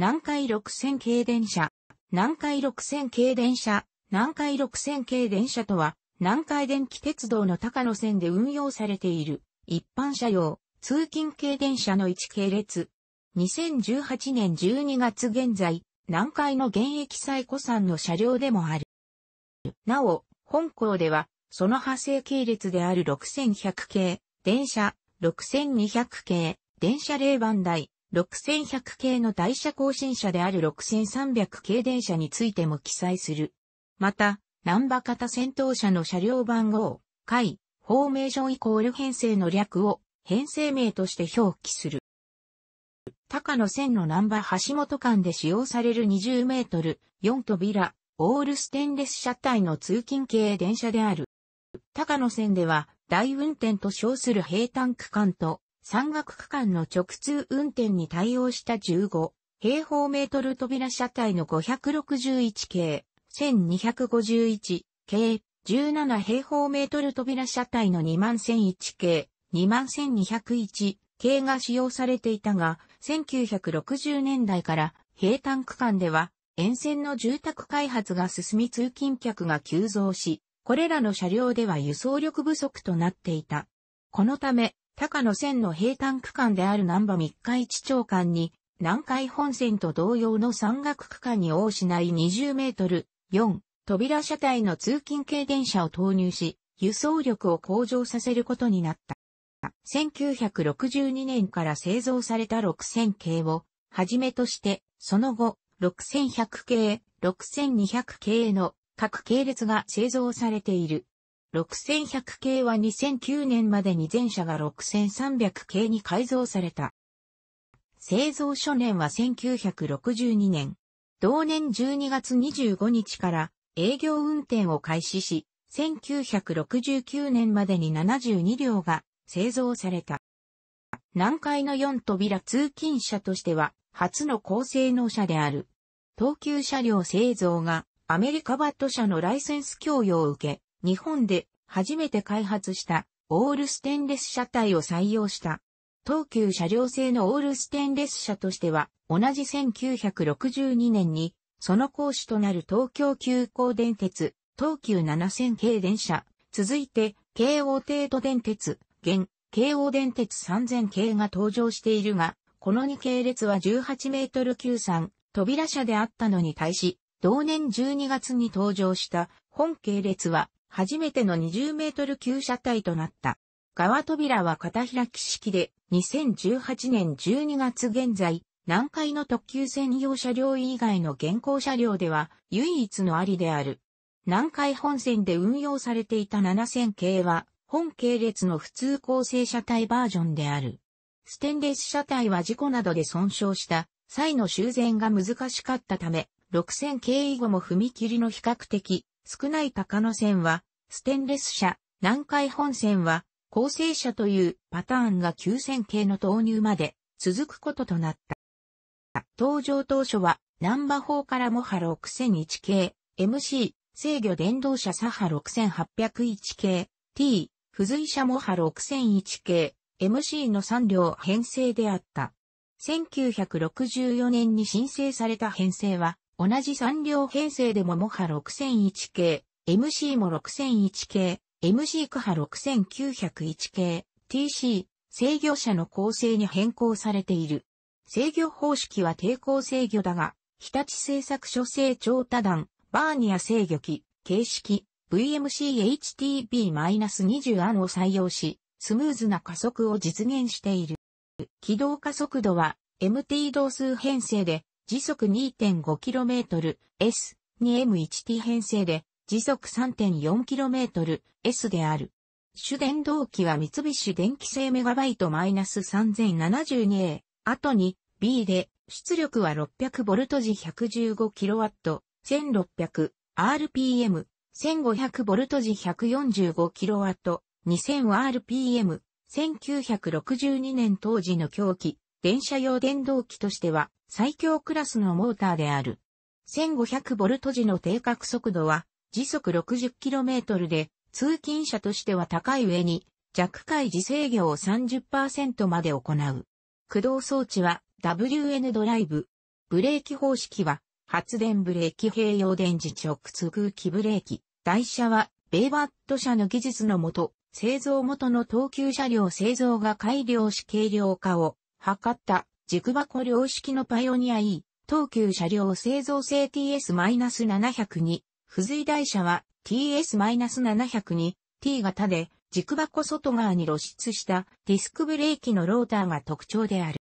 南海6000系電車。南海6000系電車。南海6000系電車とは、南海電気鉄道の高野線で運用されている、一般車用、通勤系電車の一系列。2018年12月現在、南海の現役最古産の車両でもある。なお、本校では、その派生系列である6100系、電車、6200系、電車霊番台、6100系の台車更新車である6300系電車についても記載する。また、南波型戦闘車の車両番号、回、フォーメーションイコール編成の略を編成名として表記する。高野線の南波橋本間で使用される20メートル、4扉、オールステンレス車体の通勤系電車である。高野線では、大運転と称する平坦区間と、山岳区間の直通運転に対応した15平方メートル扉車体の561系、1251系、17平方メートル扉車体の21001系、21201系が使用されていたが、1960年代から平坦区間では沿線の住宅開発が進み通勤客が急増し、これらの車両では輸送力不足となっていた。このため、高野線の平坦区間である南波三日市町間に、南海本線と同様の山岳区間に応しない20メートル、4、扉車体の通勤系電車を投入し、輸送力を向上させることになった。1962年から製造された6000系を、はじめとして、その後、6100系、6200系の各系列が製造されている。6100系は2009年までに全車が6300系に改造された。製造初年は1962年。同年12月25日から営業運転を開始し、1969年までに72両が製造された。南海の4扉通勤車としては初の高性能車である。東急車両製造がアメリカバット社のライセンス供与を受け、日本で初めて開発したオールステンレス車体を採用した。東急車両製のオールステンレス車としては、同じ1962年に、その講師となる東京急行電鉄、東急7000系電車、続いて、京王帝都電鉄、現、京王電鉄3000系が登場しているが、この2系列は18メートル級3、扉車であったのに対し、同年12月に登場した本系列は初めての20メートル級車体となった。側扉は片開き式で、2018年12月現在、南海の特急専用車両以外の現行車両では唯一のありである。南海本線で運用されていた7000系は、本系列の普通構成車体バージョンである。ステンレス車体は事故などで損傷した際の修繕が難しかったため、6000系以後も踏切の比較的少ない高野線は、ステンレス車、南海本線は、構成車というパターンが9000系の投入まで続くこととなった。登場当初は、南バ法からモハ6001系、MC、制御電動車サハ6801系、T、付随車モハ6001系、MC の3両編成であった。1964年に申請された編成は、同じ3両編成でもモハ6001系、MC も6001系、MC クハ6901系、TC、制御車の構成に変更されている。制御方式は抵抗制御だが、日立製作所製長多段、バーニア制御機、形式、VMCHTB-20 案を採用し、スムーズな加速を実現している。軌道加速度は MT 同数編成で時速 2.5km、S、2M1T 編成で、時速 3.4km、S である。主電動機は三菱電機製メガバイト -3072A、後に B で、出力は 600V 時 115kW、1600rpm、1500V 時 145kW、2000rpm、1962年当時の狂気、電車用電動機としては最強クラスのモーターである。1500ボルト時の定格速度は時速 60km で通勤車としては高い上に弱回時制御を30%まで行う。駆動装置は WN ドライブ。ブレーキ方式は発電ブレーキ併用電磁直通空気ブレーキ。台車はベイバット車の技術のもと、製造元の等級車両製造が改良し軽量化を測った、軸箱量式のパイオニア E、東急車両製造性 TS-702、付随台車は TS-702、T 型で、軸箱外側に露出したディスクブレーキのローターが特徴である。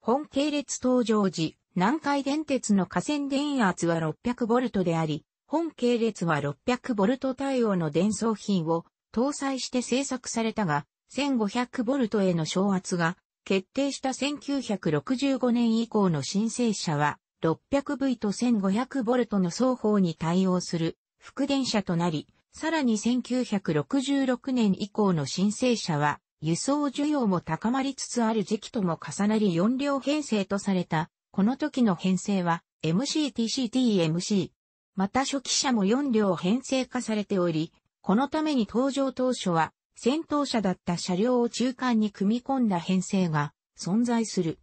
本系列登場時、南海電鉄の河川電圧は 600V であり、本系列は 600V 対応の電装品を搭載して製作されたが、1500V への昇圧が決定した1965年以降の申請者は 600V と 1500V の双方に対応する副電車となり、さらに1966年以降の申請者は輸送需要も高まりつつある時期とも重なり4両編成とされた、この時の編成は MCTCTMC。また初期車も4両編成化されており、このために登場当初は戦闘車だった車両を中間に組み込んだ編成が存在する。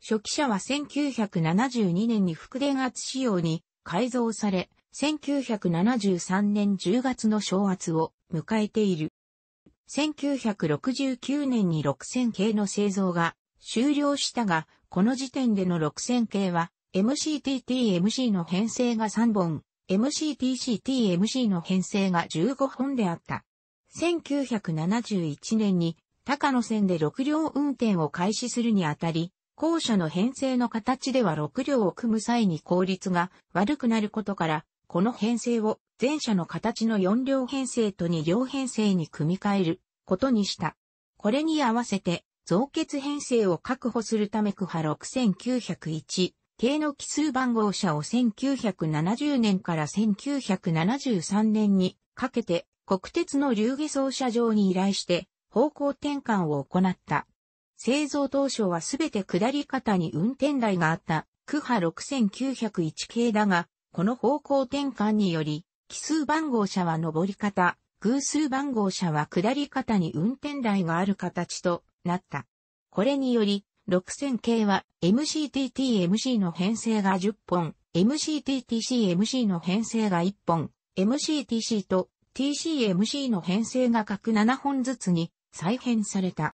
初期車は1972年に副電圧仕様に改造され、1973年10月の昇圧を迎えている。1969年に6000系の製造が終了したが、この時点での6000系は MCTTMC の編成が3本、MCTCTMC の編成が15本であった。1971年に高野線で6両運転を開始するにあたり、校舎の編成の形では6両を組む際に効率が悪くなることから、この編成を前者の形の4両編成と2両編成に組み替えることにした。これに合わせて増結編成を確保するため区派6901系の奇数番号車を1970年から1973年にかけて国鉄の流下走車場に依頼して方向転換を行った。製造当初はすべて下り方に運転台があった区波6901系だが、この方向転換により、奇数番号車は上り方、偶数番号車は下り方に運転台がある形となった。これにより、6000系は MCTTMC の編成が10本、MCTTCMC の編成が1本、MCTC と TCMC の編成が各7本ずつに再編された。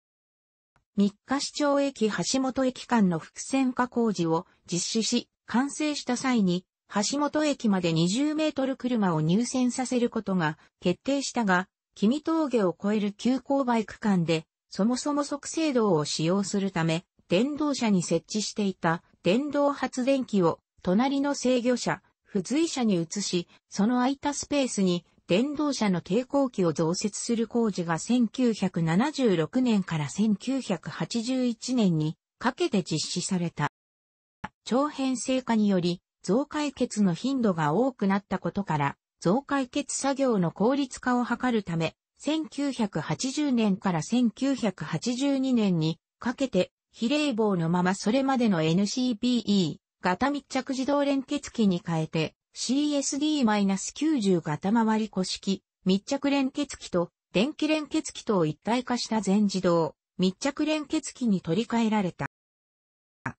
三日市町駅橋本駅間の伏線化工事を実施し、完成した際に、橋本駅まで20メートル車を入線させることが決定したが、君峠を越える急勾配区間で、そもそも速制道を使用するため、電動車に設置していた電動発電機を隣の制御車、付随車に移し、その空いたスペースに電動車の抵抗器を増設する工事が1976年から1981年にかけて実施された。長編成化により、増解決の頻度が多くなったことから、増解決作業の効率化を図るため、1980年から1982年にかけて、比例棒のままそれまでの NCBE 型密着自動連結機に変えて、CSD-90 型回り古式、密着連結機と電気連結機とを一体化した全自動、密着連結機に取り替えられた。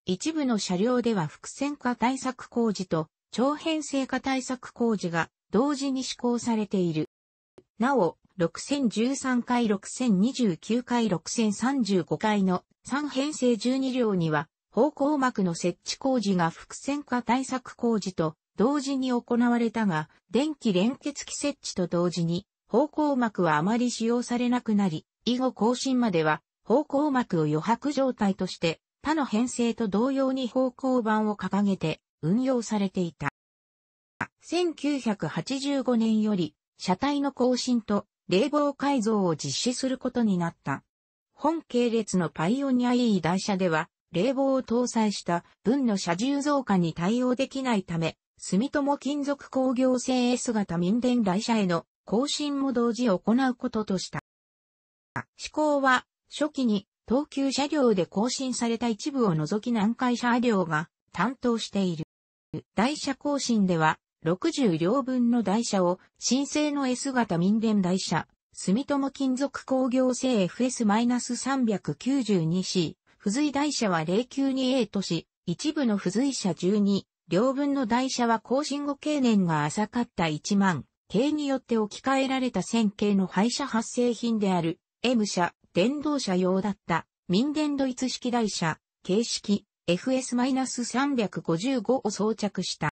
一部の車両では伏線化対策工事と長編成化対策工事が同時に施行されている。なお、6013回6029回6035回の3編成12両には、方向幕の設置工事が伏線化対策工事と同時に行われたが、電気連結器設置と同時に、方向膜はあまり使用されなくなり、以後更新までは、方向膜を余白状態として、他の編成と同様に方向板を掲げて運用されていた。1985年より、車体の更新と冷房改造を実施することになった。本系列のパイオニア E 台車では、冷房を搭載した分の車重増加に対応できないため、住友金属工業製 S 型民電台車への更新も同時行うこととした。施行は、初期に東急車両で更新された一部を除き南海車両が担当している。台車更新では、60両分の台車を新製の S 型民電台車、住友金属工業製 FS-392C、付随台車は 092A とし、一部の付随車12、両分の台車は更新後経年が浅かった1万系によって置き換えられた線形の廃車発生品である M 車、電動車用だった民電ドイツ式台車、形式 FS-355 を装着した。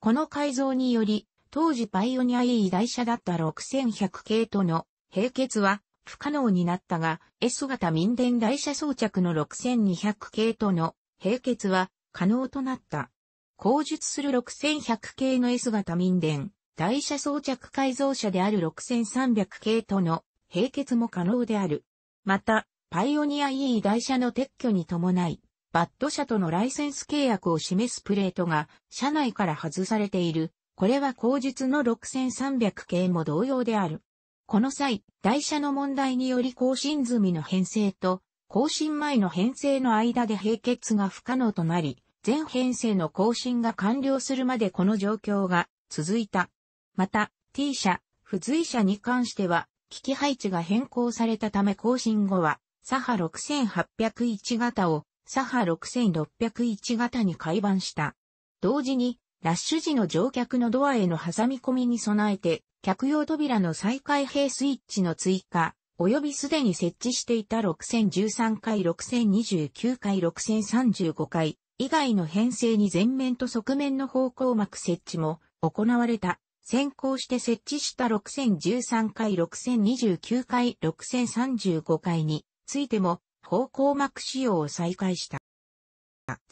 この改造により、当時パイオニア E 台車だった6100系との並結は不可能になったが、S 型民電台車装着の6200系との並結は可能となった。後述する6100系の S 型民電、台車装着改造車である6300系との並結も可能である。また、パイオニア E 台車の撤去に伴い、バッド車とのライセンス契約を示すプレートが車内から外されている。これは後述の6300系も同様である。この際、台車の問題により更新済みの編成と更新前の編成の間で並結が不可能となり、全編成の更新が完了するまでこの状況が続いた。また、T 社、付随社に関しては、機器配置が変更されたため更新後は、サハ6801型をサハ6601型に改版した。同時に、ラッシュ時の乗客のドアへの挟み込みに備えて、客用扉の再開閉スイッチの追加、及びすでに設置していた6013回6029回6035回以外の編成に前面と側面の方向膜設置も行われた。先行して設置した6013回6029回6035回についても方向膜使用を再開した。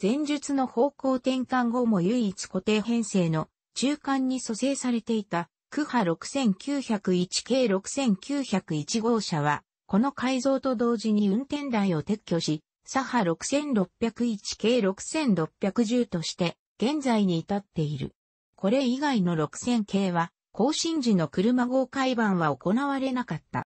前述の方向転換後も唯一固定編成の中間に蘇生されていたクハ6901系6901号車は、この改造と同時に運転台を撤去し、サハ6601系6610として、現在に至っている。これ以外の6000系は、更新時の車号改版は行われなかった。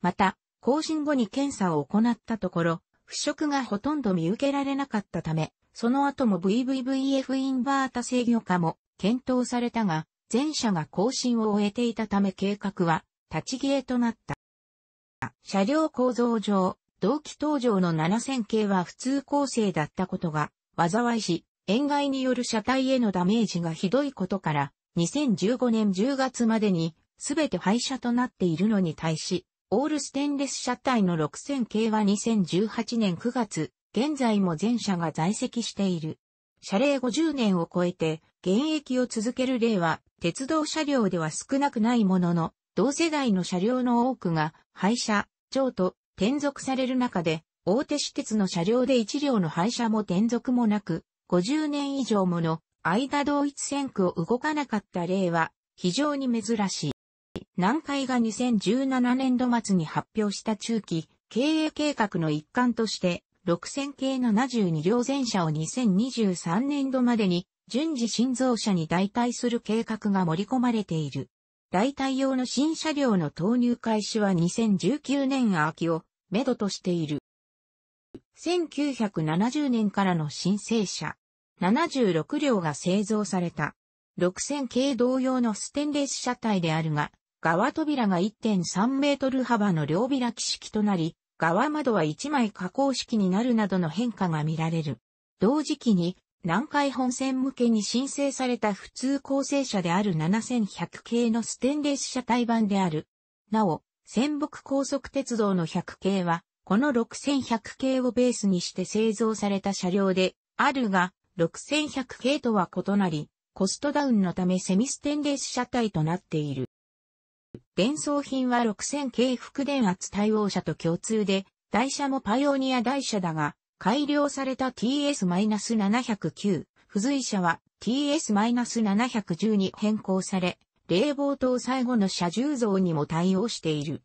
また、更新後に検査を行ったところ、腐食がほとんど見受けられなかったため、その後も VVVF インバータ制御化も検討されたが、全車が更新を終えていたため計画は立ち消えとなった。車両構造上、同期登場の7000系は普通構成だったことが、災いし、塩害による車体へのダメージがひどいことから、2015年10月までに、全て廃車となっているのに対し、オールステンレス車体の6000系は2018年9月、現在も全車が在籍している。車齢50年を超えて、現役を続ける例は、鉄道車両では少なくないものの、同世代の車両の多くが廃車、譲と、転属される中で、大手私鉄の車両で1両の廃車も転属もなく、50年以上もの間同一線区を動かなかった例は非常に珍しい。南海が2017年度末に発表した中期経営計画の一環として、6000系72両全車を2023年度までに順次新造車に代替する計画が盛り込まれている。代替用の新車両の投入開始は2019年秋をめどとしている。1970年からの申請車76両が製造された。6000系同様のステンレス車体であるが、側扉が1.3メートル幅の両開き式となり、側窓は1枚加工式になるなどの変化が見られる。同時期に南海本線向けに申請された普通構成車である7100系のステンレス車体版である。なお、仙北高速鉄道の100系は、この6100系をベースにして製造された車両で、あるが、6100系とは異なり、コストダウンのためセミステンレス車体となっている。伝送品は6000系副電圧対応車と共通で、台車もパイオニア台車だが、改良された TS-709 付随車は TS-710 に変更され、冷房搭載後の車重増にも対応している。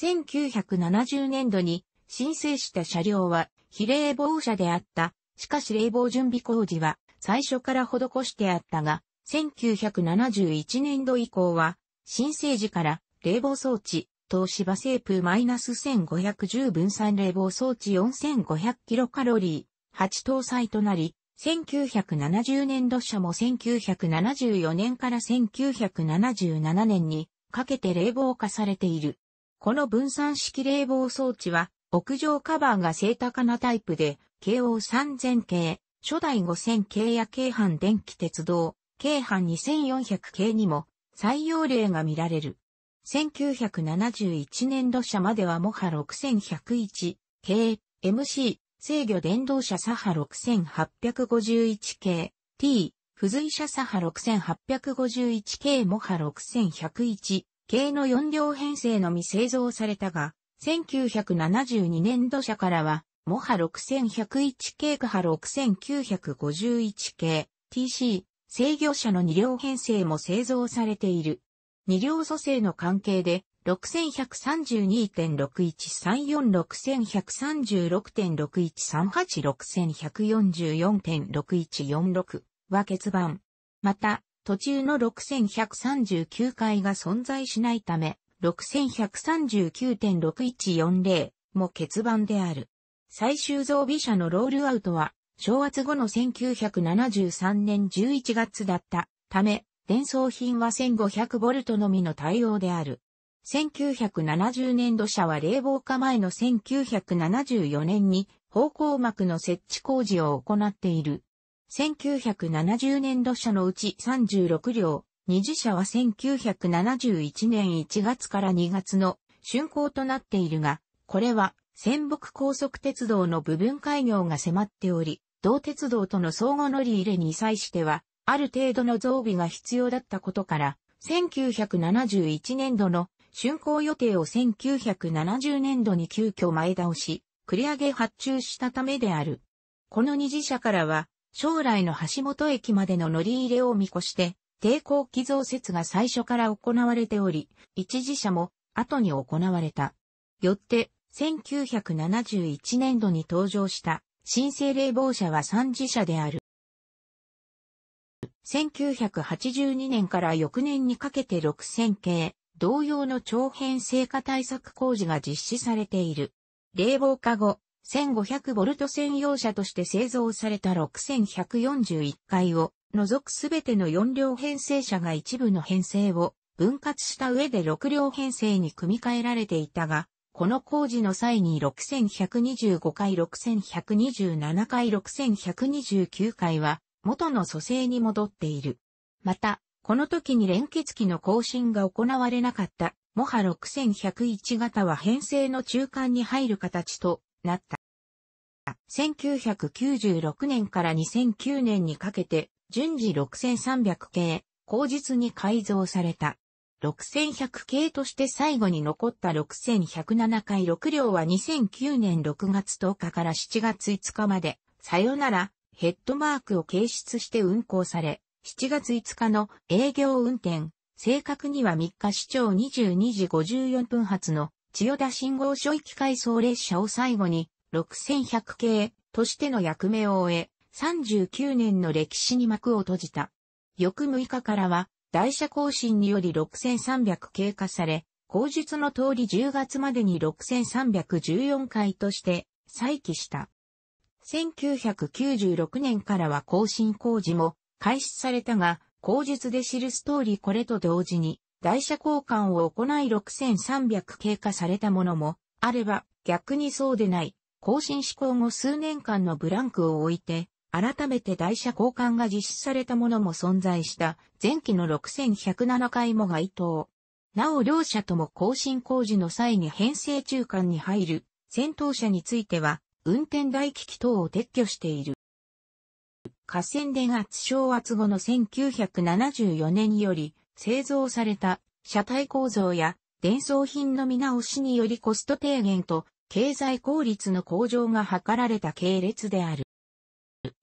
1970年度に申請した車両は非冷房車であった。しかし冷房準備工事は最初から施してあったが、1971年度以降は申請時から冷房装置、東芝製プマイナス1510分散冷房装置4500キロカロリー、8搭載となり、1970年度車も1974年から1977年にかけて冷房化されている。この分散式冷房装置は、屋上カバーが正高なタイプで、京王3000系、初代5000系や京阪電気鉄道、京阪2400系にも採用例が見られる。1971年度車まではモハ6101、K、MC、制御電動車サハ6851系、T、付随車サハ6851系モハ6101系の4両編成のみ製造されたが、1972年度車からは、モハ6101系クハ6951系、TC、制御車の2両編成も製造されている。二両組成の関係で、6132.61346136.61386144.6146は欠番。また、途中の6139回が存在しないため、6139.6140も欠番である。最終増備者のロールアウトは、昭和後の1973年11月だったため、伝送品は 1500V のみの対応である。1970年度車は冷房化前の1974年に方向膜の設置工事を行っている。1970年度車のうち36両、二次車は1971年1月から2月の竣工となっているが、これは仙北高速鉄道の部分開業が迫っており、同鉄道との相互乗り入れに際しては、ある程度の増備が必要だったことから、1971年度の竣工予定を1970年度に急遽前倒し、繰り上げ発注したためである。この二次社からは、将来の橋本駅までの乗り入れを見越して、抵抗機増設が最初から行われており、一次社も後に行われた。よって、1971年度に登場した新生冷房車は三次社である。1982年から翌年にかけて6000系、同様の長編成果対策工事が実施されている。冷房化後、1500ボルト専用車として製造された6141回を除くすべての4両編成車が一部の編成を分割した上で6両編成に組み替えられていたが、この工事の際に6125回6127回6129回は元の蘇生に戻っている。また、この時に連結機の更新が行われなかった、モハ6101型は編成の中間に入る形となった。1996年から2009年にかけて、順次6300系、後日に改造された。6100系として最後に残った6107回6両は2009年6月10日から7月5日まで、さよなら、ヘッドマークを掲出して運行され、7月5日の営業運転、正確には3日市長22時54分発の千代田信号所域回送列車を最後に6100系としての役目を終え、39年の歴史に幕を閉じた。翌6日からは、台車更新により6300経過され、後述の通り10月までに6314回として、再起した。1996年からは更新工事も開始されたが、口述で知るストーリーこれと同時に、台車交換を行い6300経過されたものも、あれば逆にそうでない、更新施行後数年間のブランクを置いて、改めて台車交換が実施されたものも存在した、前期の6107回も該当。なお両者とも更新工事の際に編成中間に入る、戦闘車については、運転台機器等を撤去している。河川電圧小圧後の1974年により製造された車体構造や伝送品の見直しによりコスト低減と経済効率の向上が図られた系列である。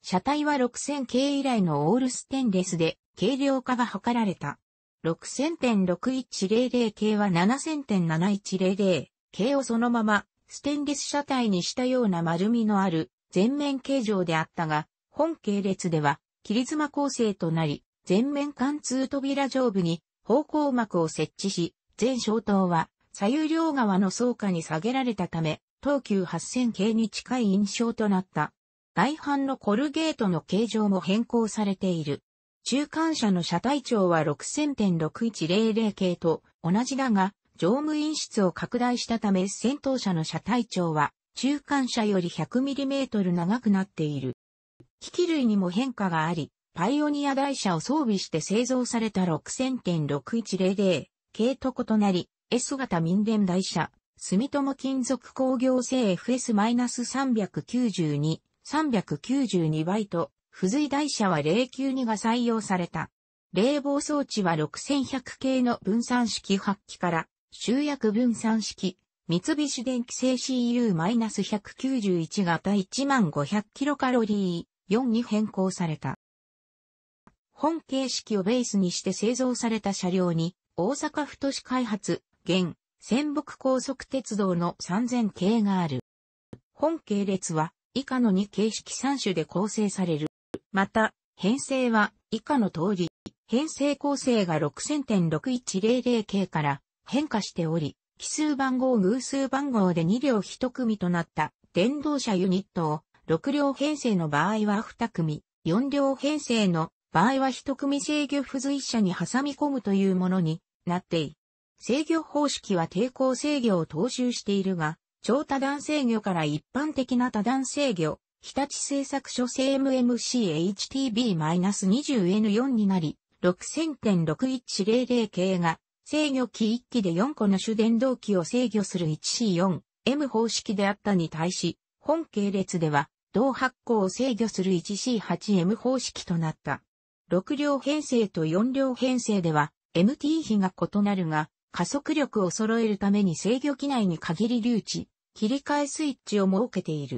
車体は6000系以来のオールステンレスで軽量化が図られた。6000.6100系は7000.7100系をそのままステンレス車体にしたような丸みのある全面形状であったが、本系列では切妻構成となり、全面貫通扉上部に方向幕を設置し、全小灯は左右両側の倉下に下げられたため、東急8000系に近い印象となった。外反のコルゲートの形状も変更されている。中間車の車体長は6000.6100系と同じだが、乗務員室を拡大したため戦闘車の車体長は中間車より 100mm 長くなっている。機器類にも変化があり、パイオニア台車を装備して製造された6000.6100系と異なり、S 型民電台車、住友金属工業製 FS-392、392倍と、付随台車は092が採用された。冷房装置は6100系の分散式発揮から集約分散式、三菱電機製 CU-191 型 1500kcal 4に変更された。本形式をベースにして製造された車両に、大阪府都市開発、現、仙北高速鉄道の3000系がある。本系列は、以下の2形式3種で構成される。また、編成は、以下の通り、編成構成が6000.6100系から、変化しており、奇数番号偶数番号で2両1組となった電動車ユニットを6両編成の場合は2組、4両編成の場合は1組制御付随車に挟み込むというものになってい。制御方式は抵抗制御を踏襲しているが、超多段制御から一般的な多段制御、日立製作所 CMMCHTB-20N4 になり、6 0 0 0 6 1 0 0系が制御機1機で4個の主電動機を制御する 1C4M 方式であったに対し、本系列では、同発光を制御する 1C8M 方式となった。6両編成と4両編成では、MT 比が異なるが、加速力を揃えるために制御機内に限り留置、切り替えスイッチを設けている。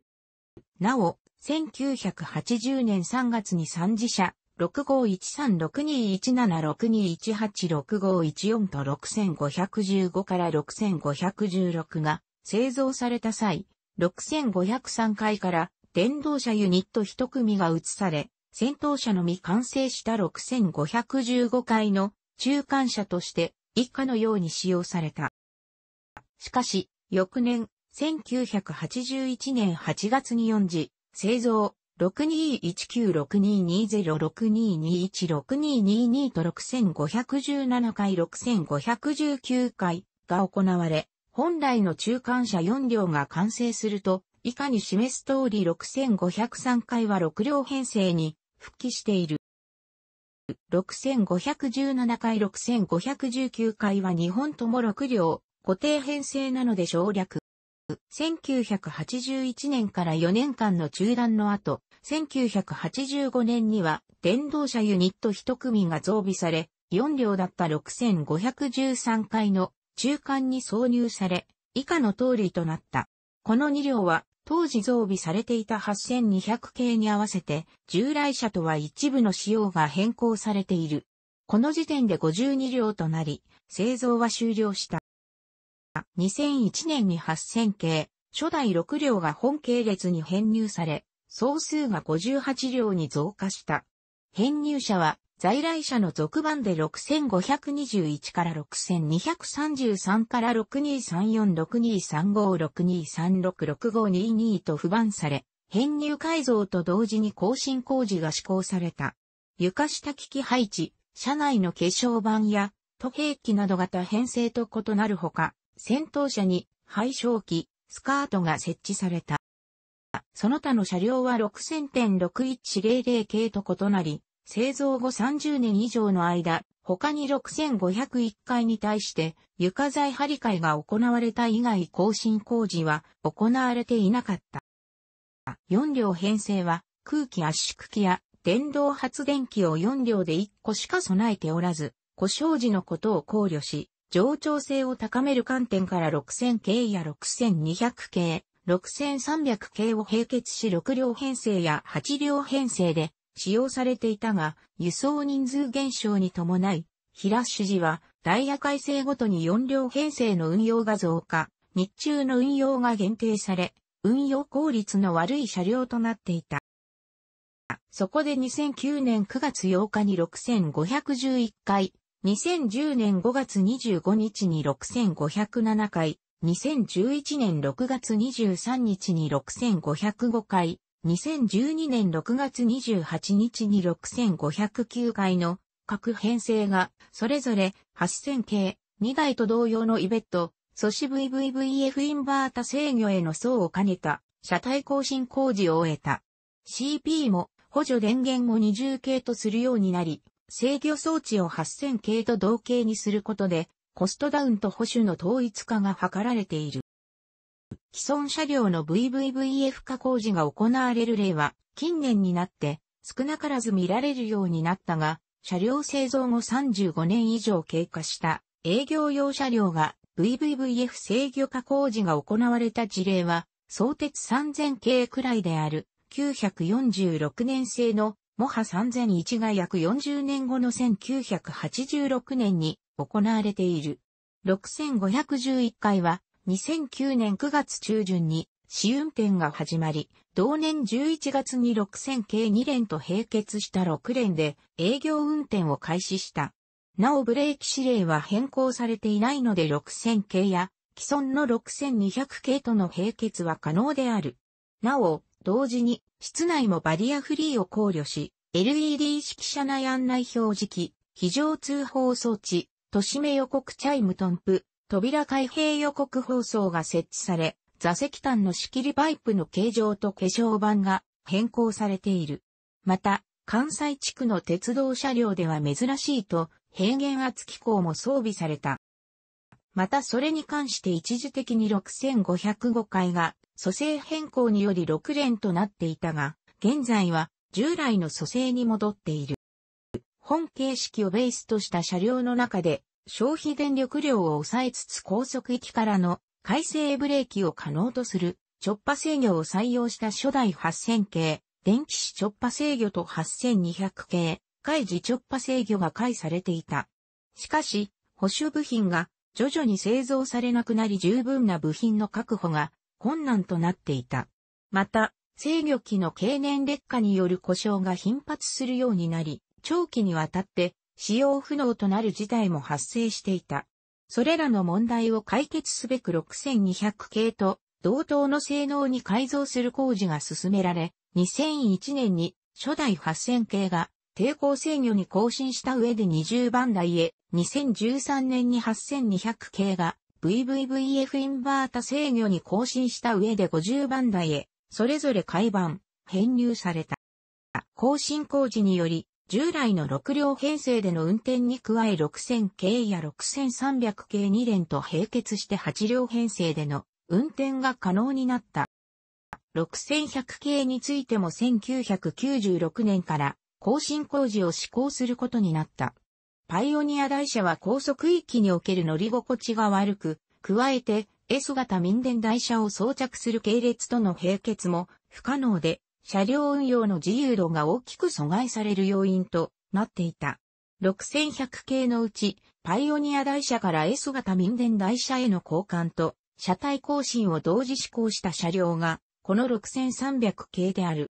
なお、1980年3月に3次車、6513621762186514と6515から6516が製造された際、6503回から電動車ユニット1組が移され、戦闘車のみ完成した6515回の中間車として以下のように使用された。しかし、翌年、1981年8月に4時、製造、6219622062216222と6517回6519回が行われ、本来の中間車4両が完成すると、以下に示す通り6503回は6両編成に復帰している。6517回6519回は2本とも6両固定編成なので省略。1981年から4年間の中断の後、1985年には電動車ユニット1組が増備され、4両だった6513回の中間に挿入され、以下の通りとなった。この2両は当時増備されていた8200系に合わせて従来車とは一部の仕様が変更されている。この時点で52両となり、製造は終了した。2001年に8000系、初代6両が本系列に編入され、総数が58両に増加した。編入者は在来車の続番で6521から6233から6234623562366522と不番され、編入改造と同時に更新工事が施行された。床下機器配置、車内の化粧板や、都兵器などが多編成と異なるほか、戦闘車に配焼機、スカートが設置された。その他の車両は6000.61400系と異なり、製造後30年以上の間、他に6501回に対して床材張り替えが行われた以外更新工事は行われていなかった。4両編成は空気圧縮機や電動発電機を4両で1個しか備えておらず、故障時のことを考慮し、上調性を高める観点から6000系や6200系、6300系を並結し6両編成や8両編成で使用されていたが、輸送人数減少に伴い、平主事はダイヤ改正ごとに4両編成の運用が増加、日中の運用が限定され、運用効率の悪い車両となっていた。そこで2009年9月8日に6511回2010年5月25日に6507回、2011年6月23日に6505回、2012年6月28日に6509回の各編成が、それぞれ8000系、2台と同様のイベット、素子 VVVF インバータ制御への層を兼ねた、車体更新工事を終えた。CP も補助電源を20系とするようになり、制御装置を8000系と同型にすることで、コストダウンと保守の統一化が図られている。既存車両の VVVF 化工事が行われる例は、近年になって少なからず見られるようになったが、車両製造後35年以上経過した営業用車両が VVVF 制御化工事が行われた事例は、相鉄3000系くらいである946年製のモハ3001が約40年後の1986年に行われている。6511回は2009年9月中旬に試運転が始まり、同年11月に6000系2連と並結した6連で営業運転を開始した。なおブレーキ指令は変更されていないので6000系や既存の6200系との並結は可能である。なお、同時に、室内もバリアフリーを考慮し、LED 式車内案内表示器、非常通報装置、都市目予告チャイムトンプ、扉開閉予告放送が設置され、座席端の仕切りパイプの形状と化粧板が変更されている。また、関西地区の鉄道車両では珍しいと、平原圧機構も装備された。またそれに関して一時的に6505回が蘇生変更により6連となっていたが、現在は従来の蘇生に戻っている。本形式をベースとした車両の中で消費電力量を抑えつつ高速域からの回生ブレーキを可能とする直波制御を採用した初代8000系、電気子直波制御と8200系、開示直波制御が開されていた。しかし、保守部品が徐々に製造されなくなり十分な部品の確保が困難となっていた。また、制御機の経年劣化による故障が頻発するようになり、長期にわたって使用不能となる事態も発生していた。それらの問題を解決すべく6200系と同等の性能に改造する工事が進められ、2001年に初代8000系が抵抗制御に更新した上で20番台へ、2013年に8200系が VVVF インバータ制御に更新した上で50番台へ、それぞれ改版、編入された。更新工事により、従来の6両編成での運転に加え6000系や6300系2連と並結して8両編成での運転が可能になった。6100系についても1996年から更新工事を施行することになった。パイオニア台車は高速域における乗り心地が悪く、加えて S 型民電台車を装着する系列との並結も不可能で、車両運用の自由度が大きく阻害される要因となっていた。6100系のうち、パイオニア台車から S 型民電台車への交換と、車体更新を同時施行した車両が、この6300系である。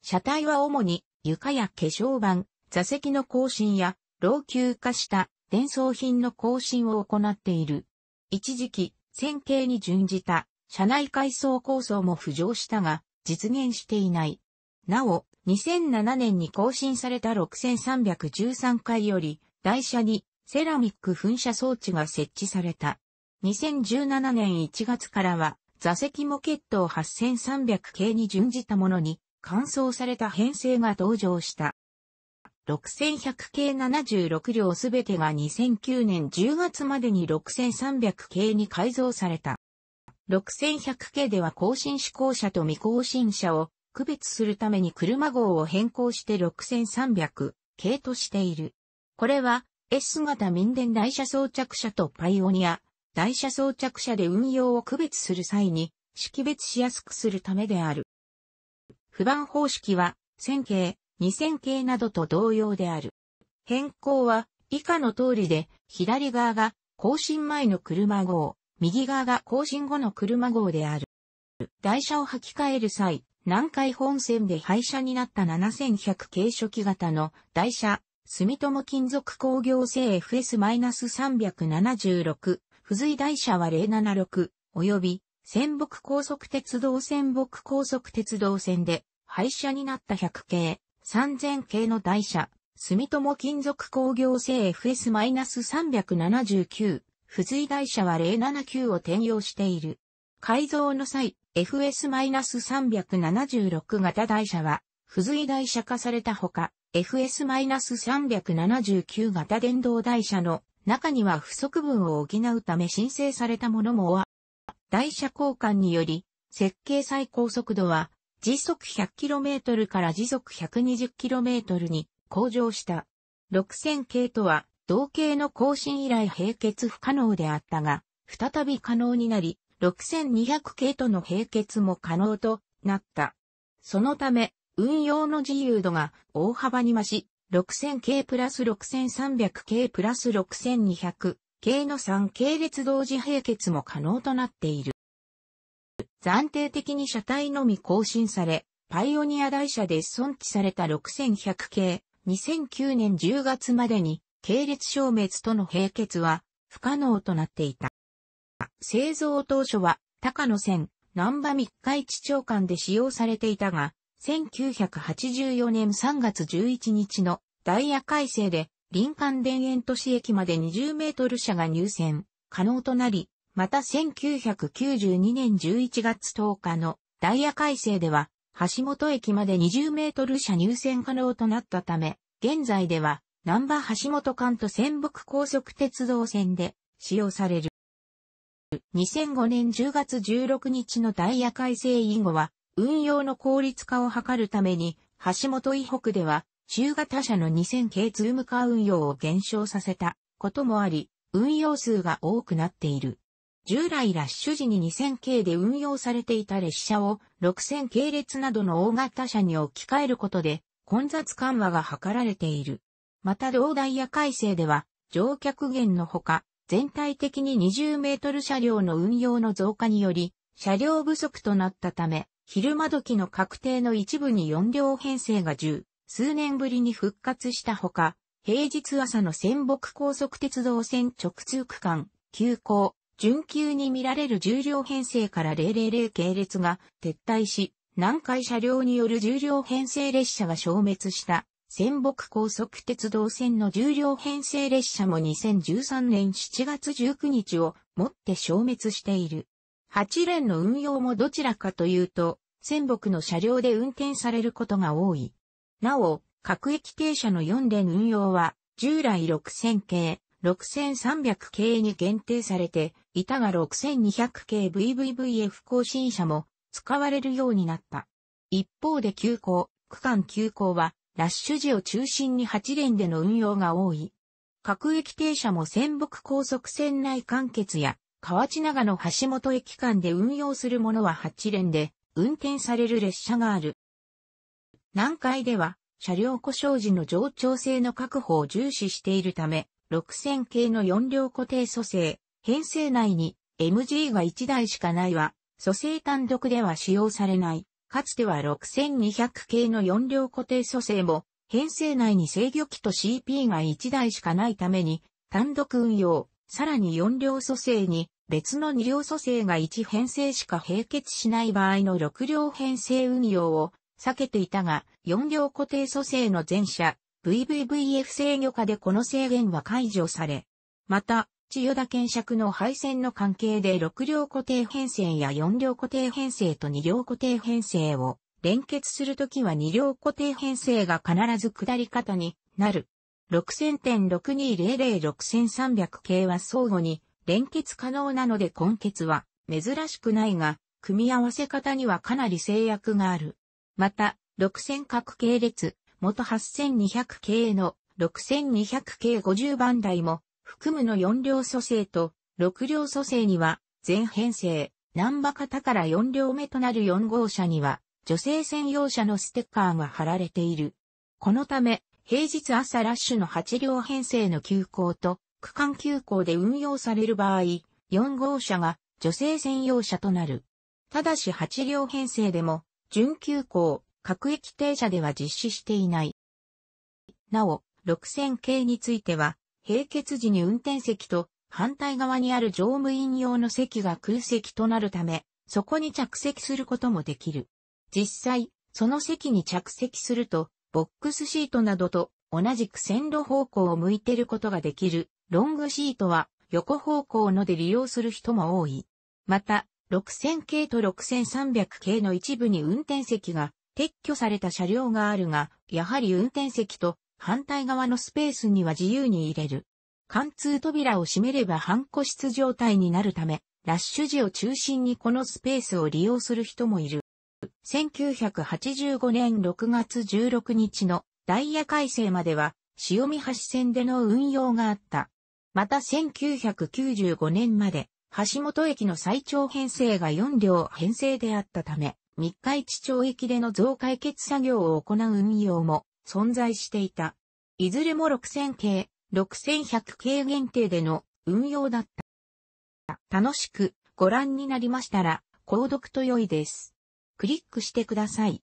車体は主に床や化粧板、座席の更新や老朽化した伝送品の更新を行っている。一時期、線形に準じた車内改装構想も浮上したが、実現していない。なお、2007年に更新された6313回より、台車にセラミック噴射装置が設置された。2017年1月からは、座席モケットを8300系に準じたものに、換装された編成が登場した。6100系76両すべてが2009年10月までに6300系に改造された。6100系では更新志向車と未更新車を区別するために車号を変更して6300系としている。これは S 型民電台車装着車とパイオニア、台車装着車で運用を区別する際に識別しやすくするためである。不番方式は線形、2000系などと同様である。変更は以下の通りで、左側が更新前の車号、右側が更新後の車号である。台車を履き替える際、南海本線で廃車になった7100系初期型の台車、住友金属工業製 FS-376、付随台車は076、及び、仙北高速鉄道仙北高速鉄道線で廃車になった100系、3000系の台車、住友金属工業製 FS-379、付随台車は079を転用している。改造の際、FS-376 型台車は、付随台車化されたほか、FS-379 型電動台車の中には不足分を補うため申請されたものも台車交換により、設計最高速度は時速 100km から時速 120km に向上した。6000系とは、同系の更新以来並結不可能であったが、再び可能になり、6200系との並結も可能となった。そのため、運用の自由度が大幅に増し、6000系プラス6300系プラス6200系の3系列同時並結も可能となっている。暫定的に車体のみ更新され、パイオニア台車で損置された6100系、2009年10月までに系列消滅との並結は不可能となっていた。製造当初は高野線、南波密会地長間で使用されていたが、1984年3月11日のダイヤ改正で林間田園都市駅まで20メートル車が入線可能となり、また1992年11月10日のダイヤ改正では、橋本駅まで20メートル車入線可能となったため、現在では、南波橋本間と仙北高速鉄道線で使用される。2005年10月16日のダイヤ改正以後は、運用の効率化を図るために、橋本以北では、中型車の2000系ズームカー運用を減少させたこともあり、運用数が多くなっている。従来ラッシュ時に2000系で運用されていた列車を6000系列などの大型車に置き換えることで混雑緩和が図られている。また同ダイヤ改正では乗客減のほか全体的に20メートル車両の運用の増加により車両不足となったため昼間時の確定の一部に4両編成が10数年ぶりに復活したほか平日朝の仙北高速鉄道線直通区間、急行、準急に見られる重量編成から000系列が撤退し、南海車両による重量編成列車が消滅した仙北高速鉄道線の重量編成列車も2013年7月19日をもって消滅している。8連の運用もどちらかというと、仙北の車両で運転されることが多い。なお、各駅停車の4連運用は、従来6000系、6300系に限定されて、いたが6200系 VVVF 更新車も使われるようになった。一方で急行、区間急行は、ラッシュ時を中心に8連での運用が多い。各駅停車も仙北高速線内間欠や、河内長野橋本駅間で運用するものは8連で、運転される列車がある。南海では、車両故障時の上調性の確保を重視しているため、6000系の4両固定組成、編成内に MG が1台しかないは、組成単独では使用されない。かつては6200系の4両固定組成も、編成内に制御機と CP が1台しかないために、単独運用、さらに4両組成に、別の2両組成が1編成しか並結しない場合の6両編成運用を避けていたが、4両固定組成の前者、VVVF 制御下でこの制限は解除され、また、千代田検尺の配線の関係で6両固定編成や4両固定編成と2両固定編成を連結するときは2両固定編成が必ず下り方になる。6000.6200-6300系は相互に連結可能なので根結は珍しくないが、組み合わせ方にはかなり制約がある。また、6000角系列元8200系の6200系50番台も含むの4両蘇生と6両蘇生には全編成、南波方から4両目となる4号車には女性専用車のステッカーが貼られている。このため平日朝ラッシュの8両編成の急行と区間急行で運用される場合、4号車が女性専用車となる。ただし8両編成でも、準急行、各駅停車では実施していない。なお、6000系については、閉結時に運転席と反対側にある乗務員用の席が空席となるため、そこに着席することもできる。実際、その席に着席すると、ボックスシートなどと同じく線路方向を向いてることができる、ロングシートは横方向ので利用する人も多い。また、6000系と6300系の一部に運転席が撤去された車両があるが、やはり運転席と反対側のスペースには自由に入れる。貫通扉を閉めれば半個室状態になるため、ラッシュ時を中心にこのスペースを利用する人もいる。1985年6月16日のダイヤ改正までは、潮見橋線での運用があった。また1995年まで、橋本駅の最長編成が4両編成であったため、三日市町駅での増解決作業を行う運用も存在していた。いずれも6000系、6100系限定での運用だった。楽しくご覧になりましたら、購読と良いです。クリックしてください。